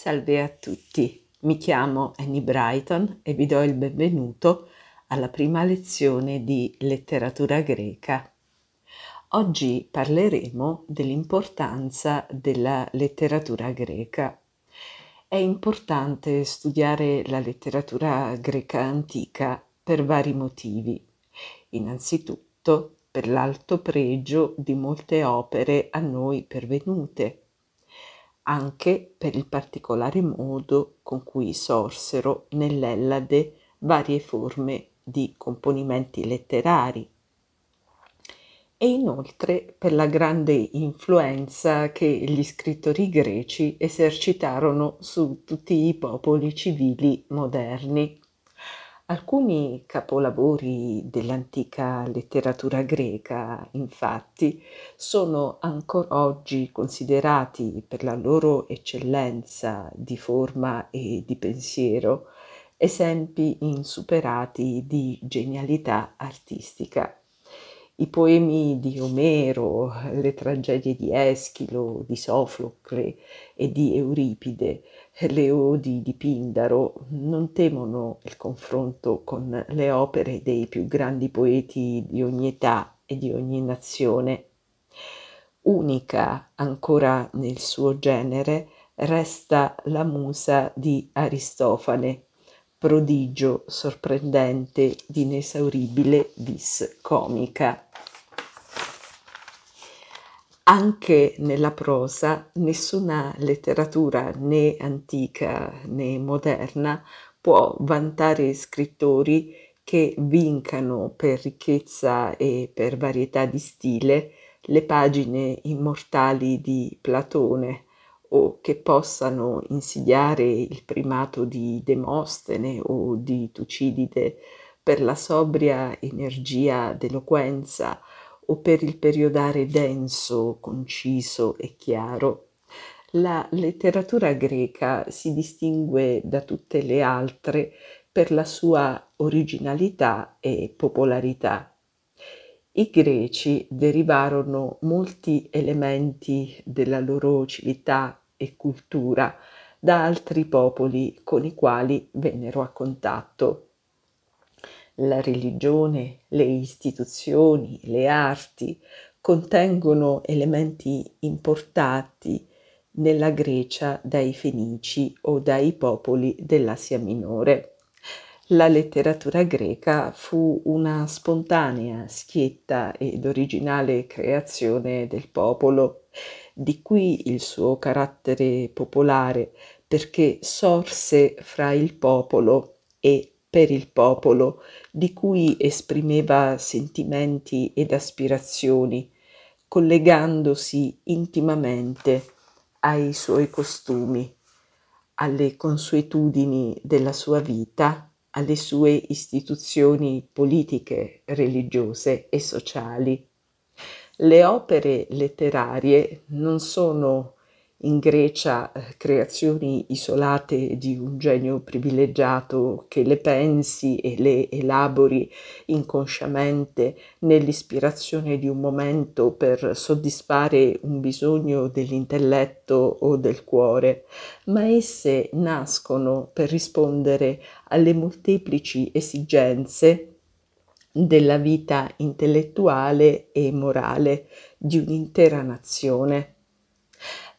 Salve a tutti, mi chiamo Annie Brighton e vi do il benvenuto alla prima lezione di letteratura greca. Oggi parleremo dell'importanza della letteratura greca. È importante studiare la letteratura greca antica per vari motivi. Innanzitutto per l'alto pregio di molte opere a noi pervenute anche per il particolare modo con cui sorsero nell'Ellade varie forme di componimenti letterari e inoltre per la grande influenza che gli scrittori greci esercitarono su tutti i popoli civili moderni. Alcuni capolavori dell'antica letteratura greca, infatti, sono ancora oggi considerati per la loro eccellenza di forma e di pensiero esempi insuperati di genialità artistica i poemi di Omero, le tragedie di Eschilo, di Sofocle e di Euripide, le odi di Pindaro non temono il confronto con le opere dei più grandi poeti di ogni età e di ogni nazione. Unica ancora nel suo genere resta la musa di Aristofane, prodigio sorprendente di inesauribile vis comica anche nella prosa nessuna letteratura né antica né moderna può vantare scrittori che vincano per ricchezza e per varietà di stile le pagine immortali di Platone o che possano insidiare il primato di Demostene o di Tucidide per la sobria energia d'eloquenza o per il periodare denso, conciso e chiaro. La letteratura greca si distingue da tutte le altre per la sua originalità e popolarità. I greci derivarono molti elementi della loro civiltà e cultura da altri popoli con i quali vennero a contatto la religione, le istituzioni, le arti contengono elementi importati nella Grecia dai Fenici o dai popoli dell'Asia minore. La letteratura greca fu una spontanea, schietta ed originale creazione del popolo, di qui il suo carattere popolare, perché sorse fra il popolo e per il popolo di cui esprimeva sentimenti ed aspirazioni, collegandosi intimamente ai suoi costumi, alle consuetudini della sua vita, alle sue istituzioni politiche, religiose e sociali. Le opere letterarie non sono in Grecia eh, creazioni isolate di un genio privilegiato che le pensi e le elabori inconsciamente nell'ispirazione di un momento per soddisfare un bisogno dell'intelletto o del cuore, ma esse nascono per rispondere alle molteplici esigenze della vita intellettuale e morale di un'intera nazione.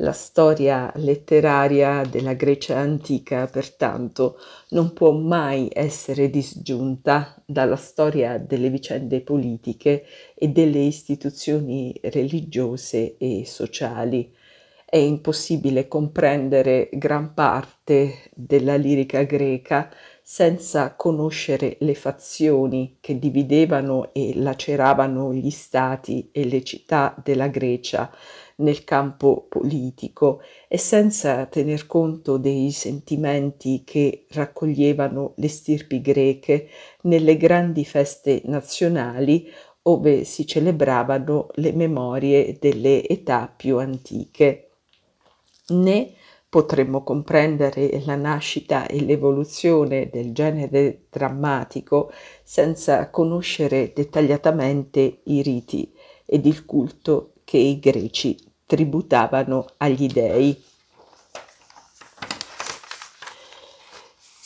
La storia letteraria della Grecia antica, pertanto, non può mai essere disgiunta dalla storia delle vicende politiche e delle istituzioni religiose e sociali. È impossibile comprendere gran parte della lirica greca senza conoscere le fazioni che dividevano e laceravano gli stati e le città della Grecia, nel campo politico e senza tener conto dei sentimenti che raccoglievano le stirpi greche nelle grandi feste nazionali ove si celebravano le memorie delle età più antiche. Né potremmo comprendere la nascita e l'evoluzione del genere drammatico senza conoscere dettagliatamente i riti ed il culto che i greci tributavano agli dei.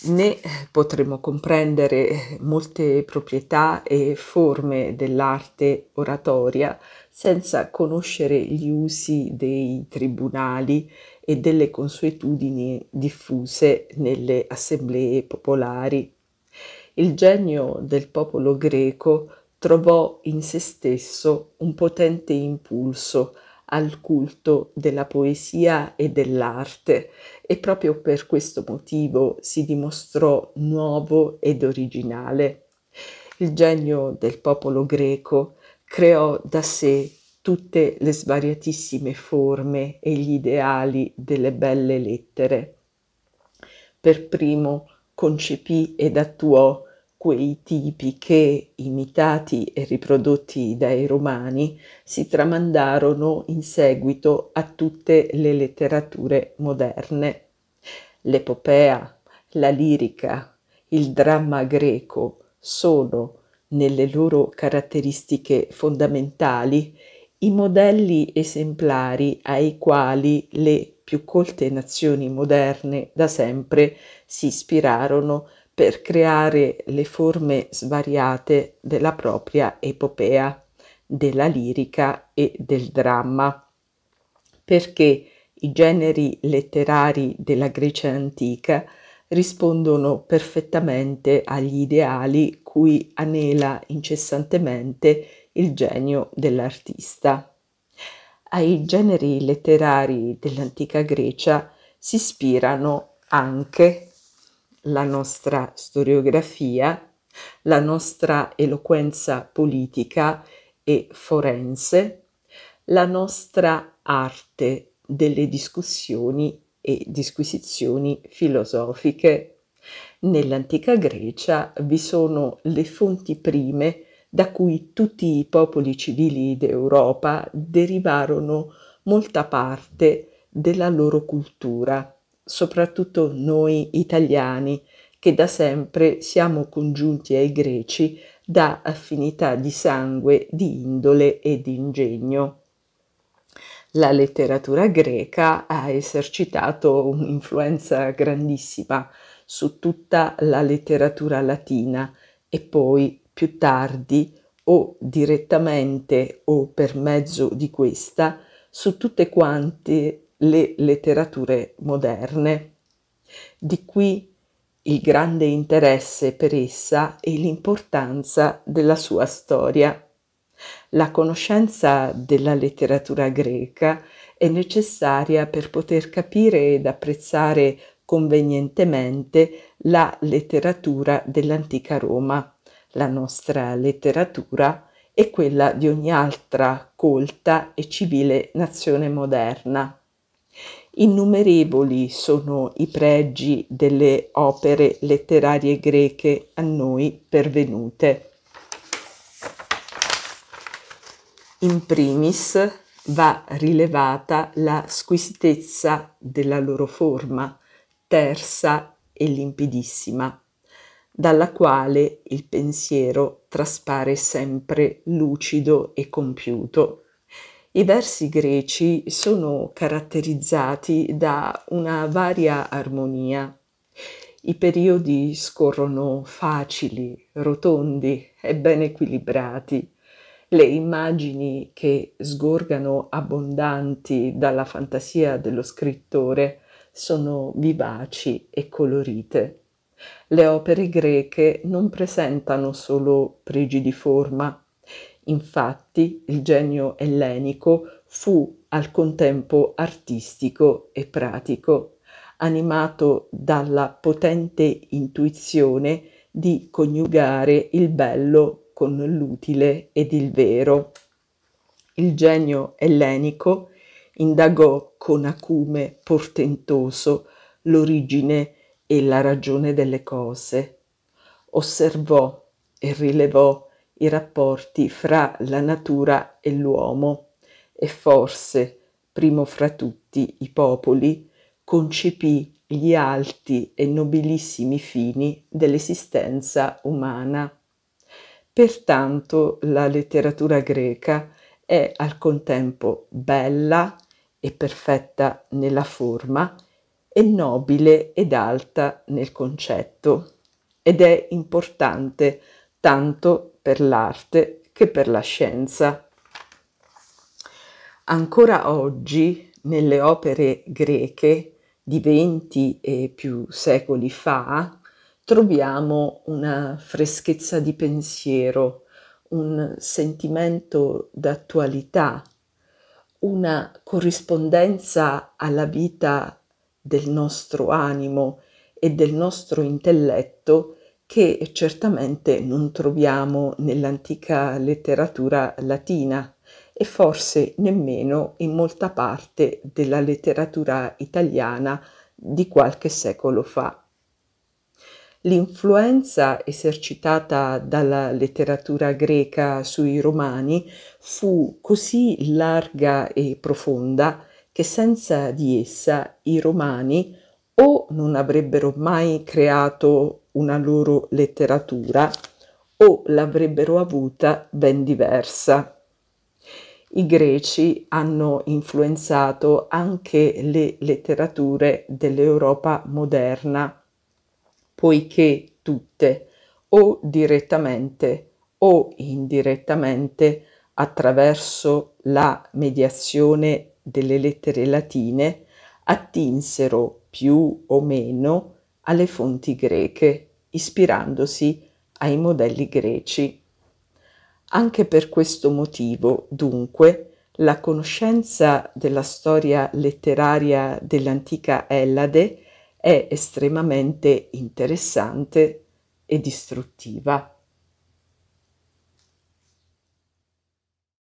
Ne potremo comprendere molte proprietà e forme dell'arte oratoria senza conoscere gli usi dei tribunali e delle consuetudini diffuse nelle assemblee popolari. Il genio del popolo greco trovò in se stesso un potente impulso al culto della poesia e dell'arte e proprio per questo motivo si dimostrò nuovo ed originale. Il genio del popolo greco creò da sé tutte le svariatissime forme e gli ideali delle belle lettere. Per primo concepì ed attuò quei tipi che, imitati e riprodotti dai romani, si tramandarono in seguito a tutte le letterature moderne. L'epopea, la lirica, il dramma greco sono, nelle loro caratteristiche fondamentali, i modelli esemplari ai quali le più colte nazioni moderne da sempre si ispirarono per creare le forme svariate della propria epopea, della lirica e del dramma, perché i generi letterari della Grecia antica rispondono perfettamente agli ideali cui anela incessantemente il genio dell'artista. Ai generi letterari dell'antica Grecia si ispirano anche la nostra storiografia, la nostra eloquenza politica e forense, la nostra arte delle discussioni e disquisizioni filosofiche. Nell'antica Grecia vi sono le fonti prime da cui tutti i popoli civili d'Europa derivarono molta parte della loro cultura soprattutto noi italiani, che da sempre siamo congiunti ai greci da affinità di sangue, di indole e di ingegno. La letteratura greca ha esercitato un'influenza grandissima su tutta la letteratura latina e poi più tardi o direttamente o per mezzo di questa su tutte quante le letterature moderne. Di qui il grande interesse per essa e l'importanza della sua storia. La conoscenza della letteratura greca è necessaria per poter capire ed apprezzare convenientemente la letteratura dell'antica Roma, la nostra letteratura e quella di ogni altra colta e civile nazione moderna. Innumerevoli sono i pregi delle opere letterarie greche a noi pervenute. In primis va rilevata la squisitezza della loro forma, tersa e limpidissima, dalla quale il pensiero traspare sempre lucido e compiuto i versi greci sono caratterizzati da una varia armonia. I periodi scorrono facili, rotondi e ben equilibrati. Le immagini che sgorgano abbondanti dalla fantasia dello scrittore sono vivaci e colorite. Le opere greche non presentano solo pregi di forma, Infatti il genio ellenico fu al contempo artistico e pratico, animato dalla potente intuizione di coniugare il bello con l'utile ed il vero. Il genio ellenico indagò con acume portentoso l'origine e la ragione delle cose, osservò e rilevò i rapporti fra la natura e l'uomo e forse, primo fra tutti, i popoli, concepì gli alti e nobilissimi fini dell'esistenza umana. Pertanto la letteratura greca è al contempo bella e perfetta nella forma e nobile ed alta nel concetto ed è importante tanto per l'arte che per la scienza. Ancora oggi, nelle opere greche di venti e più secoli fa, troviamo una freschezza di pensiero, un sentimento d'attualità, una corrispondenza alla vita del nostro animo e del nostro intelletto che certamente non troviamo nell'antica letteratura latina e forse nemmeno in molta parte della letteratura italiana di qualche secolo fa. L'influenza esercitata dalla letteratura greca sui romani fu così larga e profonda che senza di essa i romani o non avrebbero mai creato una loro letteratura o l'avrebbero avuta ben diversa. I greci hanno influenzato anche le letterature dell'Europa moderna, poiché tutte, o direttamente o indirettamente, attraverso la mediazione delle lettere latine, attinsero più o meno alle fonti greche, ispirandosi ai modelli greci. Anche per questo motivo, dunque, la conoscenza della storia letteraria dell'antica Ellade è estremamente interessante e distruttiva.